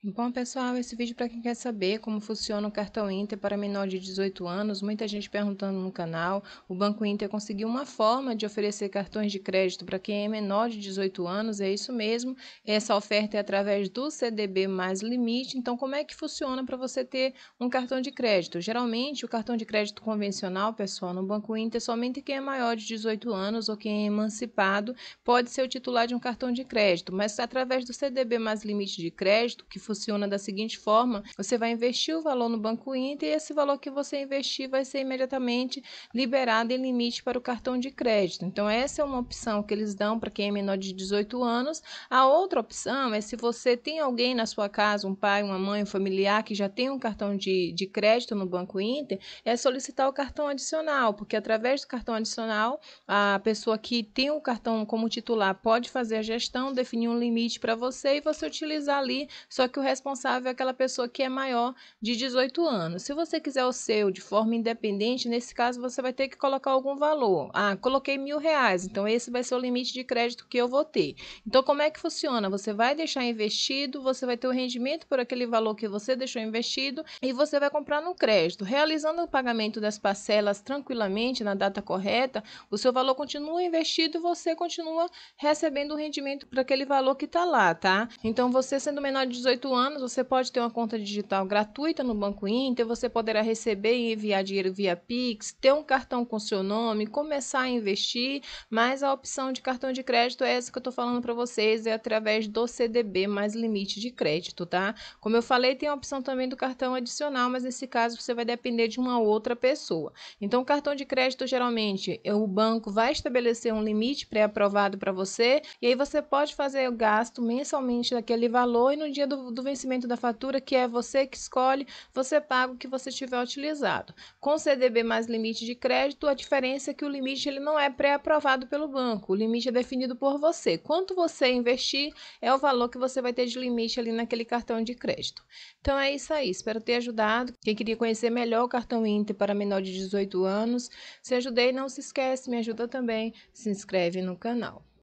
Bom, pessoal, esse vídeo é para quem quer saber como funciona o cartão Inter para menor de 18 anos. Muita gente perguntando no canal. O Banco Inter conseguiu uma forma de oferecer cartões de crédito para quem é menor de 18 anos, é isso mesmo. Essa oferta é através do CDB mais limite. Então, como é que funciona para você ter um cartão de crédito? Geralmente, o cartão de crédito convencional, pessoal, no Banco Inter, somente quem é maior de 18 anos ou quem é emancipado pode ser o titular de um cartão de crédito. Mas através do CDB mais limite de crédito, que funciona da seguinte forma: você vai investir o valor no Banco Inter e esse valor que você investir vai ser imediatamente liberado em limite para o cartão de crédito. Então, essa é uma opção que eles dão para quem é menor de 18 anos. A outra opção é se você tem alguém na sua casa, um pai, uma mãe, um familiar que já tem um cartão de, de crédito no Banco Inter, é solicitar o cartão adicional, porque através do cartão adicional, a pessoa que tem o cartão como titular pode fazer a gestão, definir um limite para você e você utilizar ali, só que que o responsável é aquela pessoa que é maior de 18 anos. Se você quiser o seu de forma independente, nesse caso você vai ter que colocar algum valor. Ah, coloquei mil reais, então esse vai ser o limite de crédito que eu vou ter. Então, como é que funciona? Você vai deixar investido, você vai ter o rendimento por aquele valor que você deixou investido e você vai comprar no crédito. Realizando o pagamento das parcelas tranquilamente na data correta, o seu valor continua investido e você continua recebendo o rendimento para aquele valor que está lá, tá? Então, você sendo menor de 18 18 anos, você pode ter uma conta digital gratuita no Banco Inter, você poderá receber e enviar dinheiro via Pix, ter um cartão com seu nome, começar a investir, mas a opção de cartão de crédito é essa que eu estou falando para vocês, é através do CDB mais limite de crédito, tá? Como eu falei, tem a opção também do cartão adicional, mas nesse caso você vai depender de uma outra pessoa. Então, cartão de crédito, geralmente, é, o banco vai estabelecer um limite pré-aprovado para você, e aí você pode fazer o gasto mensalmente daquele valor e no dia do, do vencimento da fatura, que é você que escolhe, você paga o que você tiver utilizado. Com CDB mais limite de crédito, a diferença é que o limite ele não é pré-aprovado pelo banco, o limite é definido por você. Quanto você investir é o valor que você vai ter de limite ali naquele cartão de crédito. Então é isso aí, espero ter ajudado. Quem queria conhecer melhor o cartão Inter para menor de 18 anos, se ajudei, não se esquece, me ajuda também, se inscreve no canal.